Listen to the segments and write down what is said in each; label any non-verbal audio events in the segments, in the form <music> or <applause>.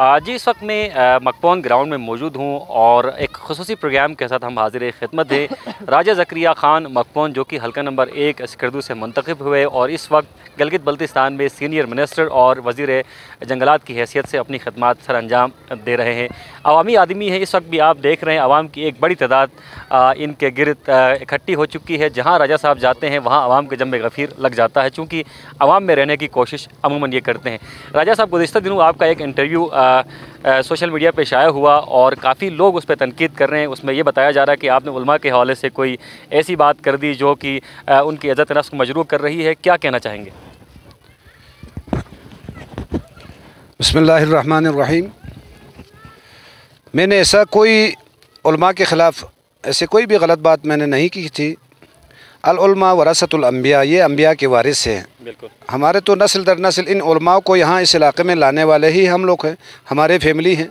जी इस वक्त मैं मकपौन ग्राउंड में मौजूद हूँ और एक खसूसी प्रोग्राम के साथ हम हाजिर खिदमत हैं <laughs> राजा जक्रिया ख़ान मकपौन जो कि हल्का नंबर एक सिकरदू से मंतखब हुए और इस वक्त गलगित बल्तिस्तान में सीनियर मिनिस्टर और वजीर जंगलात की हैसियत से अपनी खदमात सर अंजाम दे रहे हैं अवामी आदमी है इस वक्त भी आप देख रहे हैं आवाम की एक बड़ी तादाद इनके गिरद इकट्ठी हो चुकी है जहाँ राजा साहब जाते हैं वहाँ आवाम के जमे गफ़ीर लग जाता है चूँकि आवाम में रहने की कोशिश अमूमन ये करते हैं राजा साहब गुजशत दिनों आपका एक इंटरव्यू सोशल मीडिया पे शाया हुआ और काफ़ी लोग उस पर तनकीद कर रहे हैं उसमें यह बताया जा रहा है कि आपने उलमा के हवाले से कोई ऐसी बात कर दी जो कि उनकी इज़्ज़त नफ्स को मजरूर कर रही है क्या कहना चाहेंगे बसमीम मैंने ऐसा कोई उलमा के ख़िलाफ़ ऐसे कोई भी गलत बात मैंने नहीं की थी अलमा वरासतुलम्बिया ये अम्बिया के वारिस हैं बिल्कुल हमारे तो नस्ल दर नस्ल इन उलमाओं को यहाँ इस इलाके में लाने वाले ही हम लोग हैं हमारे फैमिली हैं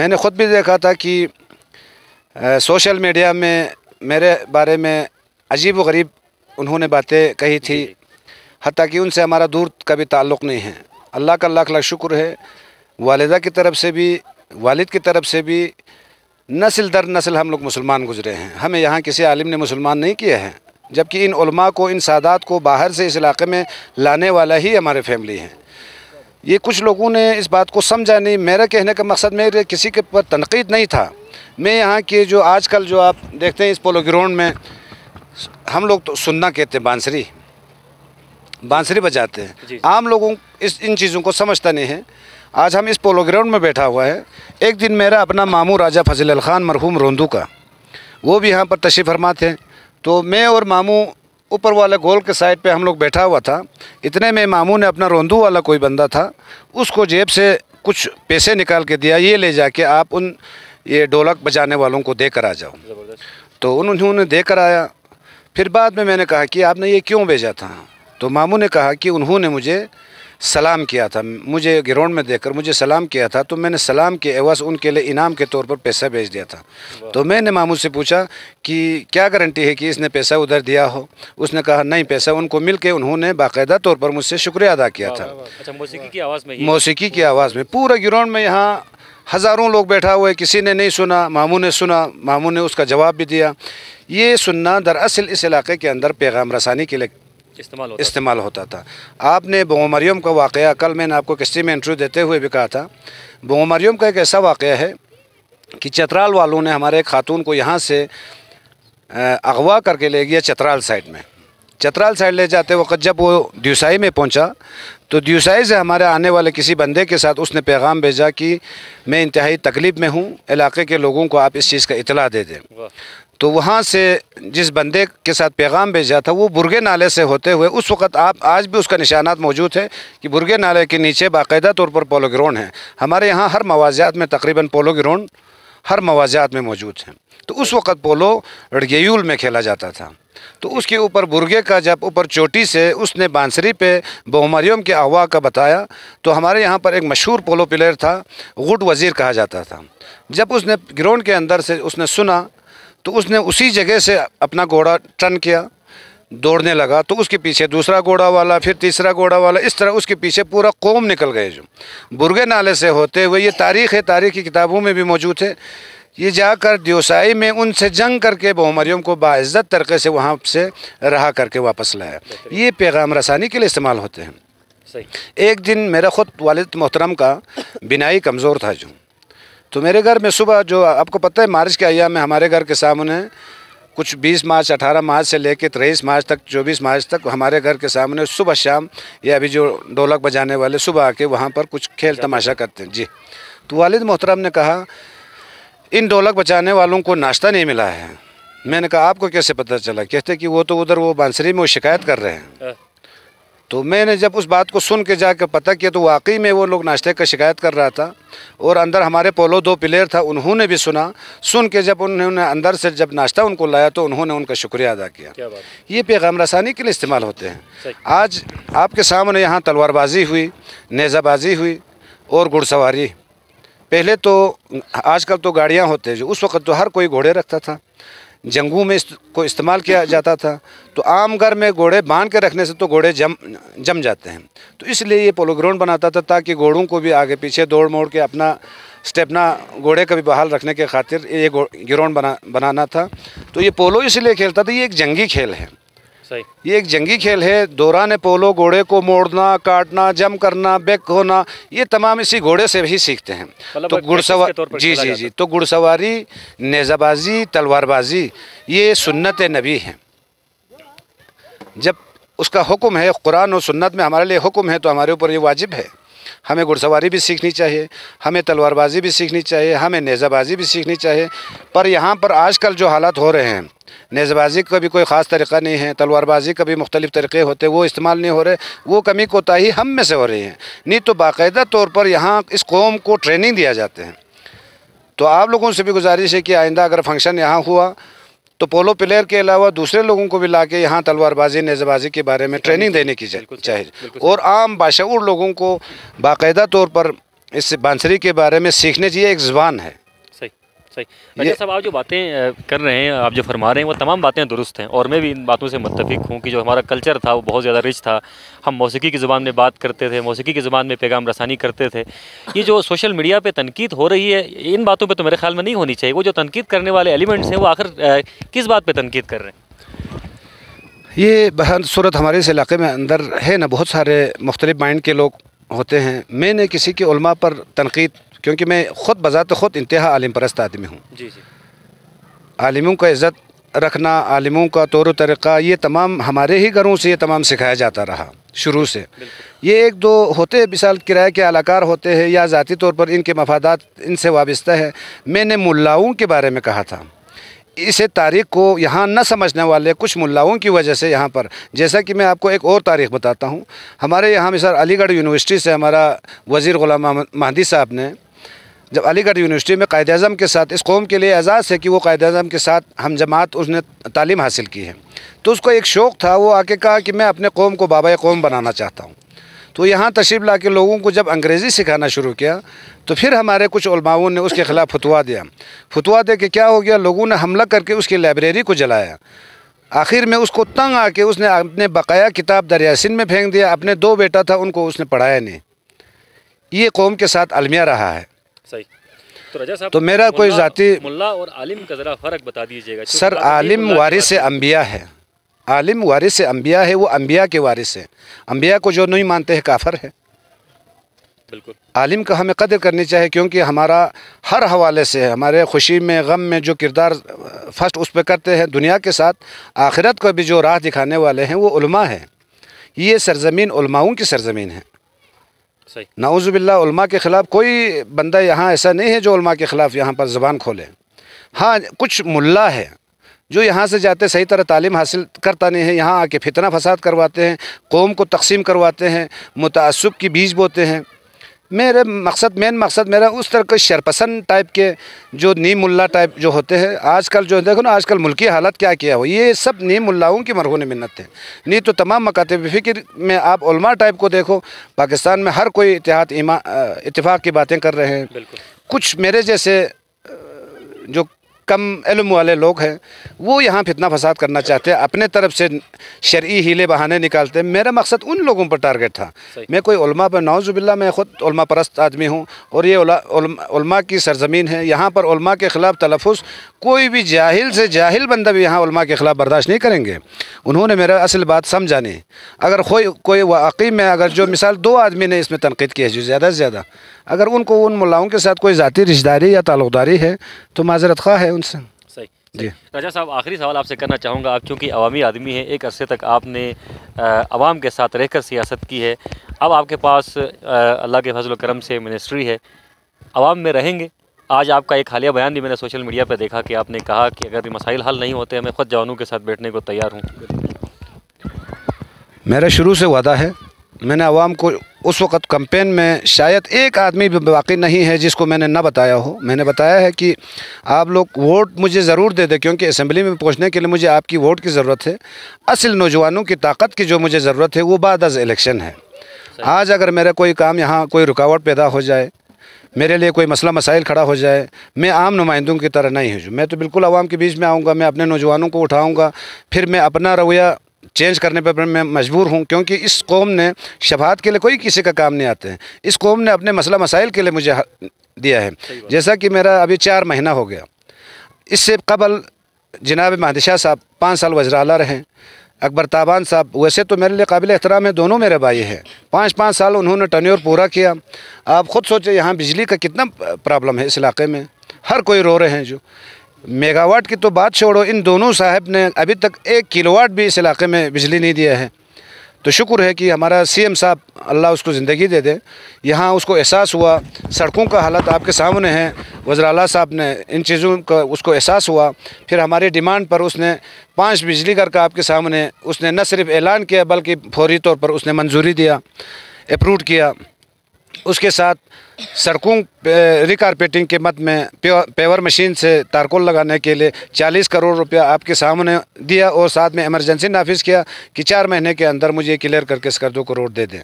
मैंने ख़ुद भी देखा था कि आ, सोशल मीडिया में मेरे बारे में अजीब व गरीब उन्होंने बातें कही थी हती कि उनसे हमारा दूर का भी ताल्लुक़ नहीं है अल्लाह का लाख लाख शुक्र है वालदा की तरफ से भी वालिद की तरफ से भी नस्ल दर नस्ल हम लोग मुसलमान गुजरे हैं हमें यहाँ किसी आलिम ने मुसलमान नहीं किया है जबकि इन को इन सादात को बाहर से इस इलाके में लाने वाला ही हमारे फैमिली हैं ये कुछ लोगों ने इस बात को समझा नहीं मेरा कहने का मकसद मेरे किसी के पर तनकीद नहीं था मैं यहाँ के जो आजकल जो आप देखते हैं इस पोलो ग्राउंड में हम लोग तो सुनना कहते हैं बांसुरी बांसुरी बजाते हैं आम लोगों इस इन चीज़ों को समझता नहीं है आज हम इस पोलो ग्राउंड में बैठा हुआ है एक दिन मेरा अपना मामू राजा फजल खान मरहूम रोंदू का वो भी यहाँ पर तशरीफ़ फरमाते हैं तो मैं और मामू ऊपर वाले गोल के साइड पे हम लोग बैठा हुआ था इतने में मामू ने अपना रोंदू वाला कोई बंदा था उसको जेब से कुछ पैसे निकाल के दिया ये ले जाके आप उन ये ढोलक बजाने वालों को दे कर आ जाओ तो उन्होंने दे कर आया फिर बाद में मैंने कहा कि आपने ये क्यों भेजा था तो मामू ने कहा कि उन्होंने मुझे सलाम किया था मुझे ग्राउंड में देखकर मुझे सलाम किया था तो मैंने सलाम के एवज उनके लिए इनाम के तौर पर पैसा भेज दिया था तो मैंने मामू से पूछा कि क्या गारंटी है कि इसने पैसा उधर दिया हो उसने कहा नहीं पैसा उनको मिल के उन्होंने बाकायदा तौर पर मुझसे शुक्रिया अदा किया था अच्छा मौसीकी की आवाज़ में मौसीकी आवाज़ में पूरा ग्राउंड में यहाँ हज़ारों लोग बैठा हुए किसी ने नहीं सुना मामू ने सुना मामू ने उसका जवाब भी दिया ये सुनना दरअसल इस इलाके के अंदर पैगाम रसानी के लिए इस्तेमाल होता इस्तेमाल होता था आपने बोमरियम का वाक़ कल मैंने आपको किस्ती में इंटरव्यू देते हुए भी कहा था बोमरियम का एक ऐसा वाक़ है कि चतराल वालों ने हमारे खातून को यहाँ से अगवा करके ले गया चतराल साइड में चतराल साइड ले जाते वक्त जब वो द्यूसाई में पहुँचा तो द्यूसाई से हमारे आने वाले किसी बंदे के साथ उसने पैगाम भेजा कि मैं इंतहाई तकलीफ़ में हूँ इलाके के लोगों को आप इस चीज़ का इतला दे दें तो वहाँ से जिस बंदे के साथ पैगाम भेजा था वो बुरगे नाले से होते हुए उस वक्त आप आज भी उसका निशानात मौजूद है कि बुरगे नाले के नीचे बाकायदा तौर पर पोलो ग्राउंड है हमारे यहाँ हर मवाज़ात में तकरीबन पोलो ग्राउंड हर मवाज़ात में मौजूद हैं तो उस वक्त पोलो रडगेयूल में खेला जाता था तो उसके ऊपर बुरगे का जब ऊपर चोटी से उसने बांसरी पे बहुमरियम के अहवा का बताया तो हमारे यहाँ पर एक मशहूर पोलो प्लेयर था गुट वज़ीर कहा जाता था जब उसने ग्राउंड के अंदर से उसने सुना तो उसने उसी जगह से अपना घोड़ा टर्न किया दौड़ने लगा तो उसके पीछे दूसरा घोड़ा वाला फिर तीसरा घोड़ा वाला इस तरह उसके पीछे पूरा कौम निकल गए जो बुरगे नाले से होते हुए ये तारीख़ है तारीख की किताबों में भी मौजूद है ये जाकर दियोसाई में उनसे जंग करके बहुमरियों को बाज़्ज़त तरीके से वहाँ से रहा करके वापस लाया ये पैगाम रसानी के लिए इस्तेमाल होते हैं एक दिन मेरा ख़ुद वालद मोहतरम का बिनाई कमज़ोर था जो तो मेरे घर में सुबह जो आपको पता है मार्च के अयाम में हमारे घर के सामने कुछ 20 मार्च 18 मार्च से लेकर तेईस मार्च तक चौबीस मार्च तक हमारे घर के सामने सुबह शाम या अभी जो ढोलक बजाने वाले सुबह आके वहाँ पर कुछ खेल तमाशा करते हैं जी तो वालिद मोहतरम ने कहा इन ढोलक बचाने वालों को नाश्ता नहीं मिला है मैंने कहा आपको कैसे पता चला कहते कि वो तो उधर वो बांसरी में वो शिकायत कर रहे हैं हाँ। तो मैंने जब उस बात को सुन के जाकर पता किया तो वाकई में वो लोग नाश्ते का शिकायत कर रहा था और अंदर हमारे पोलो दो प्लेयर था उन्होंने भी सुना सुन के जब उन्होंने अंदर से जब नाश्ता उनको लाया तो उन्होंने उनका शुक्रिया अदा किया ये पैगाम रसानी के लिए इस्तेमाल होते हैं आज आपके सामने यहाँ तलवारबाजी हुई नेज़ाबाजी हुई और घुड़सवारी पहले तो आजकल तो गाड़ियाँ होते हैं उस वक्त तो हर कोई घोड़े रखता था जंगू में इस, को इस्तेमाल किया जाता था तो आम घर में घोड़े बांध के रखने से तो घोड़े जम जम जाते हैं तो इसलिए ये पोलो ग्राउंड बनाता था ताकि घोड़ों को भी आगे पीछे दौड़ मोड़ के अपना स्टेपना घोड़े का भी बहाल रखने के खातिर ये ग्राउंड बना बनाना था तो ये पोलो इसलिए खेलता था ये एक जंगी खेल है सही ये एक जंगी खेल है दौरान पोलो घोड़े को मोड़ना काटना जम करना बेक होना ये तमाम इसी घोड़े से भी सीखते हैं मतलब तो घुड़सवार जी जी जी तो घुड़सवारी नेज़ाबाजी तलवारबाजी ये सुन्नत नबी है जब उसका हुक्म है कुरान और सुन्नत में हमारे लिए हुक्म है तो हमारे ऊपर ये वाजिब है हमें घुड़सवारी भी सीखनी चाहिए हमें तलवारबाजी भी सीखनी चाहिए हमें नेज़ाबाजी भी सीखनी चाहिए पर यहाँ पर आजकल जो हालात हो रहे हैं नेज़बाजी का भी कोई ख़ास तरीका नहीं है तलवारबाजी का भी मुख्तलिफ तरीके होते वो इस्तेमाल नहीं हो रहे वो कमी कोताही हम में से हो रही है नहीं तो बाकायदा तौर पर यहाँ इस कौम को ट्रेनिंग दिया जाते हैं तो आप लोगों से भी गुजारिश है कि आइंदा अगर फंक्शन यहाँ हुआ तो पोलो प्लेयर के अलावा दूसरे लोगों को भी ला के यहाँ तलवारबाजी नेज़बाजी के बारे में ट्रेनिंग देने की चाहिए और आम बाशूर लोगों को बाकायदा तौर पर इस बांसुरी के बारे में सीखने चाहिए एक ज़बान है सही अच्छा साहब आप जो बातें कर रहे हैं आप जो फरमा रहे हैं वो तमाम बातें दुरुस्त हैं और मैं भी इन बातों से मुतफिक हूँ कि जो हमारा कल्चर था वो बहुत ज़्यादा रिच था हम मौसीकी की ज़ुबान में बात करते थे मौसीकी की ज़ुबान में पैगाम रसानी करते थे ये जो सोशल मीडिया पर तनकीद हो रही है इन बातों पर तो मेरे ख्याल में नहीं होनी चाहिए वो जो तनकीद करने वाले एलिमेंट्स हैं वो आखिर किस बात पर तनकीद कर रहे हैं ये बहन सूरत हमारे इस इलाके में अंदर है ना बहुत सारे मुख्तलिफ़ माइंड के लोग होते हैं मैंने किसी के उल्मा पर तनकीद क्योंकि मैं ख़ुद बजात तो ख़ुद इंतहा आलिम परस्त आदमी हूँ आलिमों का इज़्ज़त रखना आलिमों का तौर तरीक़ा ये तमाम हमारे ही घरों से ये तमाम सिखाया जाता रहा शुरू से ये एक दो होते मिसाल किराए के अलाकार होते हैं या ज़ाती तौर पर इनके मफादात इनसे वाबस्ता है मैंने मुलाओं के बारे में कहा था इसे तारीख को यहाँ न समझने वाले कुछ मुलाओं की वजह से यहाँ पर जैसा कि मैं आपको एक और तारीख बताता हूँ हमारे यहाँ मिसाल अलीगढ़ यूनिवर्सिटी से हमारा वज़ी ग़ुलाम महदी साहब ने जब अलीगढ़ यूनिवर्सिटी में कायद अज़म के साथ इस कौम के लिए एजाज़ है कि वो कायद अज़म के साथ हम जमात उसने तालीम हासिल की है तो उसको एक शौक़ था वो आके कहा कि मैं अपने कौम को बाबा कौम बनाना चाहता हूँ तो यहाँ तशरीफ़ ला के लोगों को जब अंग्रेज़ी सिखाना शुरू किया तो फिर हमारे कुछ उलमाओं ने उसके ख़िलाफ़ फतवा दिया फतवा दे के क्या हो गया लोगों ने हमला करके उसकी लाइब्रेरी को जलाया आखिर में उसको तंग आके उसने अपने बकाया किताब दरियासिन में फेंक दिया अपने दो बेटा था उनको उसने पढ़ाया नहीं ये कौम के साथ अलमिया रहा है तो, तो मेरा कोई जाति मुल्ला और आलिम का ज़रा फ़र्क बता दीजिएगा सर आलिम वारिस अम्बिया है आलिम वारिस अम्बिया है वो अम्बिया के वारिस है अम्बिया को जो नहीं मानते हैं काफर है बिल्कुल आलिम का हमें कदर करनी चाहिए क्योंकि हमारा हर हवाले से हमारे खुशी में गम में जो किरदार फर्स्ट उस पर करते हैं दुनिया के साथ आखिरत को भी जो राह दिखाने वाले हैं वो उलमा है ये सरजमीन उलमाओं की सरजमीन है नाउज़बिल्ला के ख़िलाफ़ कोई बंदा यहाँ ऐसा नहीं है जो उलमा के ख़िलाफ़ यहाँ पर ज़बान खोले हाँ कुछ मुल्ला है जो यहाँ से जाते सही तरह तालीम हासिल करता नहीं है यहाँ आके फितना फसाद करवाते हैं कौम को तकसीम करवाते हैं मुतासब की बीज बोते हैं मेरे मकसद मेन मकसद मेरा उस तरह के शरपसंद टाइप के जो नीम मुल्ला टाइप जो होते हैं आजकल जो देखो ना आजकल मुल्की हालत क्या किया हो ये सब नीम मुल्लाओं की मरहून मिन्नत है नहीं तो तमाम मकातब फ़िक्र में आप उलमा टाइप को देखो पाकिस्तान में हर कोई इतिहाद इतफाक़ की बातें कर रहे हैं कुछ मेरे जैसे जो कम इलम वाले लोग हैं वो यहाँ फितना फसाद करना चाहते हैं अपने तरफ से शर्य हीले बहाने निकालते हैं मेरा मकसद उन लोगों पर टारगेट था मैं कोई उलमा पर नाउजुबिल्ला मैं ख़ुद उलमा परस्त आदमी हूँ और ये उलमा की सरजमीन है यहाँ पर उलमा के ख़िलाफ़ तलफ़ कोई भी जाहिल से जाहिल बंदा भी यहाँ के ख़िलाफ़ बर्दाश्त नहीं करेंगे उन्होंने मेरा असल बात समझा नहीं अगर कोई कोई वाकई में अगर जो मिसाल दो आदमी ने इसमें तनकीद की है जो ज़्यादा से ज़्यादा अगर उनको उन मुलाओं के साथ कोई ज़ाती रिश्तेदारी या ताल्लुकदारी है तो माजरत खा है उनसे जी राजा साहब आखिरी सवाल आपसे करना चाहूँगा आप चूँकि अवामी आदमी हैं एक अरसे तक आपने आवाम के साथ रहकर सियासत की है अब आपके पास अल्लाह के फजल करम से मिनिस्ट्री है आवाम में रहेंगे आज आपका एक हालिया बयान भी मैंने सोशल मीडिया पर देखा कि आपने कहा कि अगर मसाइल हल नहीं होते मैं ख़ुद जवानों के साथ बैठने को तैयार हूँ मेरा शुरू से वादा है मैंने आवाम को उस वक्त कम्पेन में शायद एक आदमी भी बाकी नहीं है जिसको मैंने ना बताया हो मैंने बताया है कि आप लोग वोट मुझे ज़रूर दे दें क्योंकि असम्बली में पहुंचने के लिए मुझे आपकी वोट की ज़रूरत है असल नौजवानों की ताकत की जो मुझे ज़रूरत है वो बाद अज इलेक्शन है आज अगर मेरा कोई काम यहाँ कोई रुकावट पैदा हो जाए मेरे लिए कोई मसला मसाइल खड़ा हो जाए मैं आम नुमाइंदों की तरह नहीं हूँ मैं तो बिल्कुल आवाम के बीच में आऊँगा मैं अपने नौजवानों को उठाऊँगा फिर मैं अपना रवैया चेंज करने पर मैं मजबूर हूँ क्योंकि इस कौम ने शफात के लिए कोई किसी का काम नहीं आते हैं इस कौम ने अपने मसला मसाइल के लिए मुझे दिया है जैसा कि मेरा अभी चार महीना हो गया इससे कबल जनाब महादशाह साहब पाँच साल वजराला रहे अकबर ताबान साहब वैसे तो मेरे लिए काबिल एहतराम है दोनों मेरे भाई हैं पाँच पाँच साल उन्होंने टनोर पूरा किया आप ख़ुद सोचें यहाँ बिजली का कितना प्रॉब्लम है इस इलाके में हर कोई रो रहे हैं जो मेगावाट की तो बात छोड़ो इन दोनों साहब ने अभी तक एक किलोवाट भी इस इलाके में बिजली नहीं दिया है तो शुक्र है कि हमारा सीएम साहब अल्लाह उसको ज़िंदगी दे दे यहाँ उसको एहसास हुआ सड़कों का हालत आपके सामने है अला साहब ने इन चीज़ों का उसको एहसास हुआ फिर हमारी डिमांड पर उसने पांच बिजली घर का आपके सामने उसने न सिर्फ ऐलान किया बल्कि फौरी तौर पर उसने मंजूरी दिया अप्रूव किया उसके साथ सड़कों रिकारपेटिंग के मत में पेवर मशीन से तारकोल लगाने के लिए 40 करोड़ रुपया आपके सामने दिया और साथ में इमरजेंसी नाफिज किया कि चार महीने के अंदर मुझे क्लियर करके इसका दो करोड़ दे दें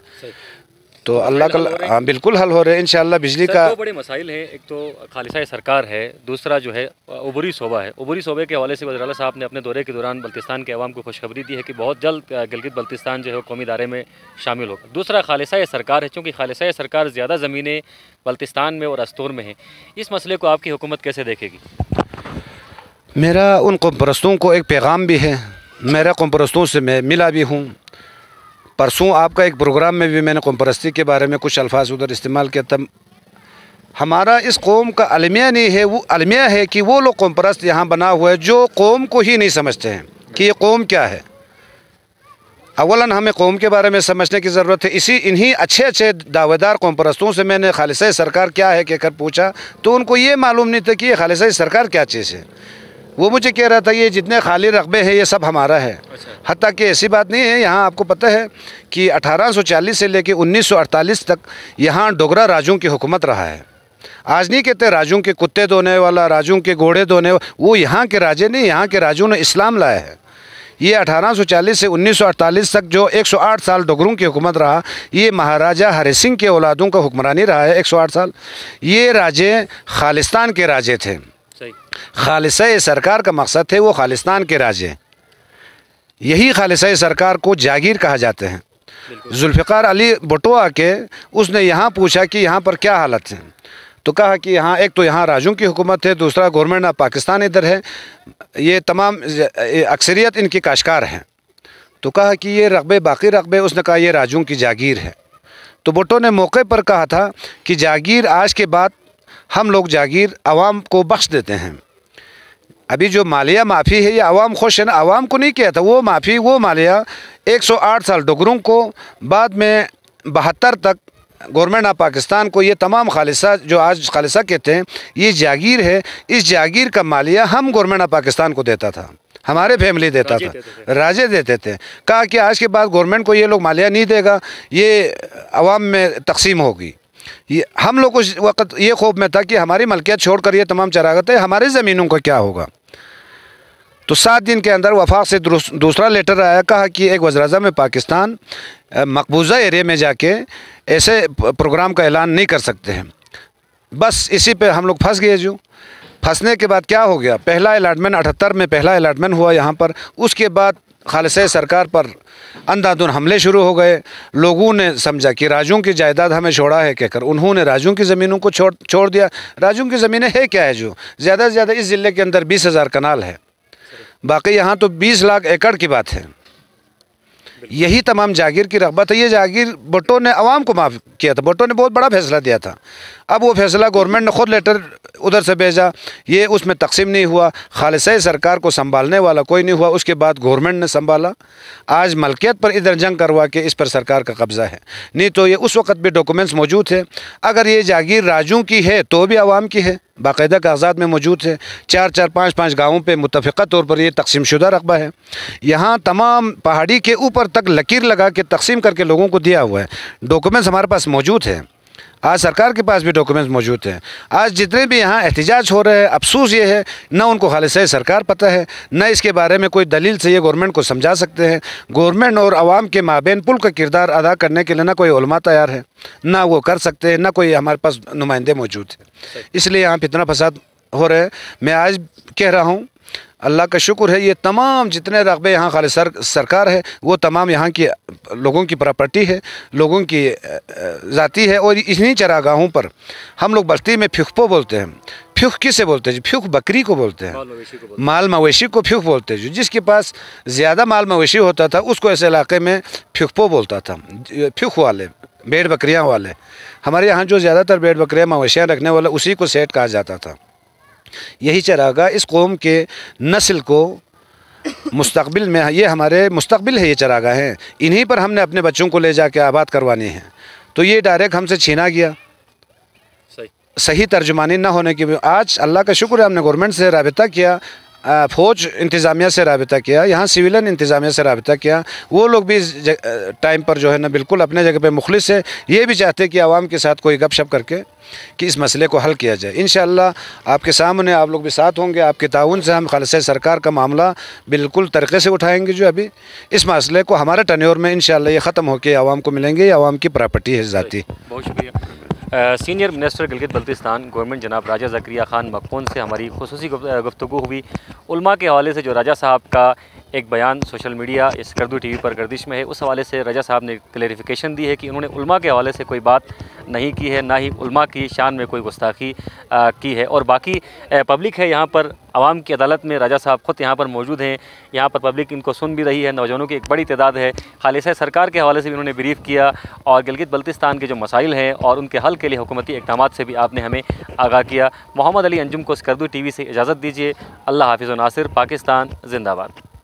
तो अल्लाह का हाँ बिल्कुल हल हो रहे हैं इन बिजली का दो बड़े मसाइल हैं एक तो खालिशा सरकार है दूसरा जो है उबरी शोबा है अबूरी शोबे के हवाले से वजरा साहब ने अपने दौरे के दौरान बल्तिस्तान के आवाम को खुशखबरी दी है कि बहुत जल्द गिलगित बल्तिस्तान जो है कौमी इदारे में शामिल होगा दूसरा खालिसा सरकार है चूँकि खालिशा सरकार ज़्यादा ज़मीनें बल्तिस्तान में और अस्तूर में हैं इस मसले को आपकी हुकूमत कैसे देखेगी मेरा उन कौम को एक पैगाम भी है मेरा कौम से मैं मिला भी हूँ परसों आपका एक प्रोग्राम में भी मैंने कौम परस्ती के बारे में कुछ अल्फाज उधर इस्तेमाल किया था हमारा इस कौम का अलमिया नहीं है वो अलमिया है कि वो लोग कौम परस्त यहाँ बना हुआ है जो कौम को ही नहीं समझते हैं कि ये कौम क्या है अवला हमें कौम के बारे में समझने की ज़रूरत है इसी इन्हीं अच्छे अच्छे दावेदार कौम परस्तों से मैंने खालिश सरकार क्या है कहकर पूछा तो उनको ये मालूम नहीं था कि ये खालिश सरकार क्या चीज़ है वो मुझे कह रहा था ये जितने खाली रकबे हैं ये सब हमारा है अच्छा। हती कि ऐसी बात नहीं है यहाँ आपको पता है कि 1840 से लेकर 1948 तक यहाँ डोगरा राजों की हुकूमत रहा है आज नहीं कहते राजों के कुत्ते धोने वाला राजों के घोड़े धोने वो यहाँ के राजे नहीं यहाँ के राजों ने इस्लाम लाया है ये 1840 से 1948 तक जो 108 साल डोगरों की हुकूमत रहा ये महाराजा हरि सिंह के औलादों का हुक्मरानी रहा है 108 साल ये राजे खालिस्तान के राजे थे खालस सरकार का मकसद है वो खालिस्तान के राजे हैं यही खालस सरकार को जागीर कहा जाते हैं जुल्फ़ार अली बटुआ के उसने यहाँ पूछा कि यहाँ पर क्या हालत है तो कहा कि यहाँ एक तो यहाँ राजों की हुकूमत है दूसरा गवर्नमेंट ऑफ पाकिस्तान इधर है ये तमाम अक्सरियत इनकी काशकार हैं तो कहा कि ये रकबे बाकी रकबे उसने कहा ये राजों की जागीर है तो बटो ने मौके पर कहा था कि जागीर आज के बाद हम लोग जागीर आवाम को बख्श देते हैं अभी जो मालिया माफ़ी है ये आवाम खुश है ना आवाम को नहीं किया था वो माफ़ी वो मालिया 108 साल डुगरों को बाद में बहत्तर तक गवर्नमेंट ऑफ पाकिस्तान को ये तमाम खालिसा जो आज खालिसा कहते हैं ये जागीर है इस जागीर का मालिया हम गवर्नमेंट ऑफ पाकिस्तान को देता था हमारे फैमिली देता था राजे देते थे कहा कि आज के बाद गवर्नमेंट को ये लोग मालिया नहीं देगा ये आवाम में तकसीम होगी ये हम लोग उस वक्त ये खौफ में था कि हमारी मलकियत छोड़कर ये तमाम चरागतें हमारी ज़मीनों का क्या होगा तो सात दिन के अंदर वफाक से दूसरा लेटर आया कहा कि एक वजराजा में पाकिस्तान मकबूजा एरिया में जाके ऐसे प्रोग्राम का ऐलान नहीं कर सकते हैं बस इसी पे हम लोग फंस गए जो फंसने के बाद क्या हो गया पहला अलाटमेंट अठहत्तर में पहला अलाटमेंट हुआ यहाँ पर उसके बाद खालस सरकार पर अंधाधुन हमले शुरू हो गए लोगों ने समझा कि राजू की जायदाद हमें छोड़ा है कहकर उन्होंने राजू की ज़मीनों को छोड़ छोड़ दिया राजू की ज़मीनें है क्या है जो ज़्यादा से ज़्यादा इस ज़िले के अंदर बीस हज़ार कनाल है बाकी यहाँ तो बीस लाख एकड़ की बात है यही तमाम जागीर की रगबत है ये जागीर भुट्टो ने आवाम को माफ़ किया था भुट्टो ने बहुत बड़ा फैसला दिया था अब वो फैसला गवर्नमेंट ने खुद लेटर उधर से भेजा ये उसमें तकसीम नहीं हुआ खालस सरकार को संभालने वाला कोई नहीं हुआ उसके बाद गवर्नमेंट ने संभाला आज मलकियत पर इधर जंग करवा के इस पर सरकार का कब्ज़ा है नहीं तो ये उस वक्त भी डॉक्यूमेंट्स मौजूद है अगर ये जागीर राजू की है तो भी आवाम की है बाकायदा कागजात में मौजूद है चार चार पाँच पाँच गाँवों पर मुतफ़ा तौर पर यह तकसीम शुदा रकबा है यहाँ तमाम पहाड़ी के ऊपर तक लकीर लगा के तकसीम करके लोगों को दिया हुआ है डॉक्यूमेंट्स हमारे पास मौजूद है आज सरकार के पास भी डॉक्यूमेंट्स मौजूद हैं आज जितने भी यहाँ एहतजाज हो रहे हैं अफसोस ये है ना उनको खालिश सरकार पता है ना इसके बारे में कोई दलील से ये गवर्नमेंट को समझा सकते हैं गवर्नमेंट और आवाम के माबेन पुल का किरदार अदा करने के लिए ना कोई उलमा तैयार है ना वो कर सकते हैं ना कोई हमारे पास नुमाइंदे मौजूद है इसलिए यहाँ पर इतना फसाद हो रहे हैं मैं आज कह रहा हूँ अल्लाह का शुक्र है ये तमाम जितने रकबे यहाँ खाली सर, सरकार है वो तमाम यहाँ की लोगों की प्रॉपर्टी है लोगों की ज़ाती है और इन्हीं चरागाहों पर हम लोग बस्ती में फ्युखपो बोलते हैं फ्युख किसे बोलते हैं फ्युख बकरी को बोलते हैं माल मवेशी को फ्युख बोलते हैं जिसके पास ज़्यादा माल मवेशी होता था उसको ऐसे इलाके में फ्युखपो बोलता था फ्युख वाले भेड़ बकरियाँ वाले हमारे यहाँ जो ज़्यादातर भेड़ बकरियाँ मवेशियाँ रखने वाले उसी को सेठ कहा जाता था यही चरागा इस कौम के नस्ल को मुस्तबिल में ये हमारे मुस्तबिल है ये चरागा हैं इन्हीं पर हमने अपने बच्चों को ले जा कर आबाद करवानी है तो ये डायरेक्ट हमसे छीना गया सही, सही तर्जुमानी ना होने की आज अल्लाह का शुक्र है हमने गवर्नमेंट से रबता किया फ़ौज इंतज़ामिया से रबता किया यहाँ सिविलन इंतज़ामिया से रबता किया वो लोग भी टाइम पर जो है ना बिल्कुल अपने जगह पर मुखलिस है ये भी चाहते कि आवाम के साथ कोई गपशप करके कि इस मसले को हल किया जाए इन आपके सामने आप लोग भी साथ होंगे आपके ताउन से हम खालस सरकार का मामला बिल्कुल तरीके से उठाएंगे जो अभी इस मसले को हमारे टनोर में इन ये ख़त्म होकर आवाम को मिलेंगे ये आवाम की प्रॉपर्टी है ज़ाती बहुत शुक्रिया senior minister Gilgit Baltistan government जनाब राजा जक्रिया ख़ान मकून से हमारी खसूसी गुफ्तु हुई उलमा के हवाले से जो राजा साहब का एक बयान सोशल मीडिया इस करदू टीवी पर गर्दिश में है उस हवाले से रजा साहब ने क्लेरिफिकेशन दी है कि उन्होंने उल्मा के हवाले से कोई बात नहीं की है ना ही उल्मा की शान में कोई गुस्ताखी की है और बाकी पब्लिक है यहाँ पर आवाम की अदालत में राजा साहब खुद यहाँ पर मौजूद हैं यहाँ पर पब्लिक इनको सुन भी रही है नौजवानों की एक बड़ी तादाद है खालिसा सरकार के हवाले से भी उन्होंने ब्रीफ किया और गिलगित बल्तिस्तान के जो मसाइल हैं और उनके हल के लिए हुकूमती इकदाम से भी आपने हमें आगाह किया मोहम्मद अली अंजुम को स्कर्दू टी से इजाज़त दीजिए अल्लाह हाफिज़ नासिर पाकिस्तान जिंदाबाद